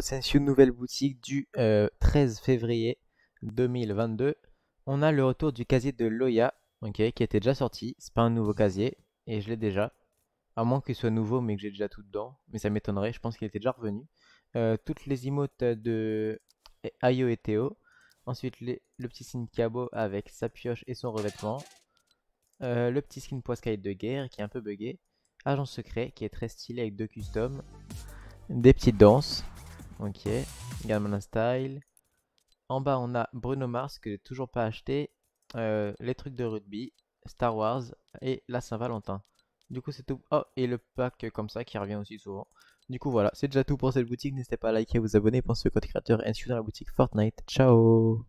c'est une nouvelle boutique du 13 euh, février 2022. On a le retour du casier de Loya, ok, qui était déjà sorti. C'est pas un nouveau casier, et je l'ai déjà. À moins qu'il soit nouveau, mais que j'ai déjà tout dedans. Mais ça m'étonnerait, je pense qu'il était déjà revenu. Euh, toutes les emotes de Ayo et Théo. Ensuite, le petit skin Cabo avec sa pioche et son revêtement. Euh, le petit skin Poiscaille de guerre qui est un peu buggé. Agent secret qui est très stylé avec deux customs. Des petites danses. Ok. Gamma Style. En bas, on a Bruno Mars que j'ai toujours pas acheté. Euh, les trucs de rugby. Star Wars et la Saint-Valentin. Du coup, c'est tout. Oh, et le pack comme ça qui revient aussi souvent. Du coup, voilà, c'est déjà tout pour cette boutique. N'hésitez pas à liker, à vous abonner, pensez au code créateur et à la boutique Fortnite. Ciao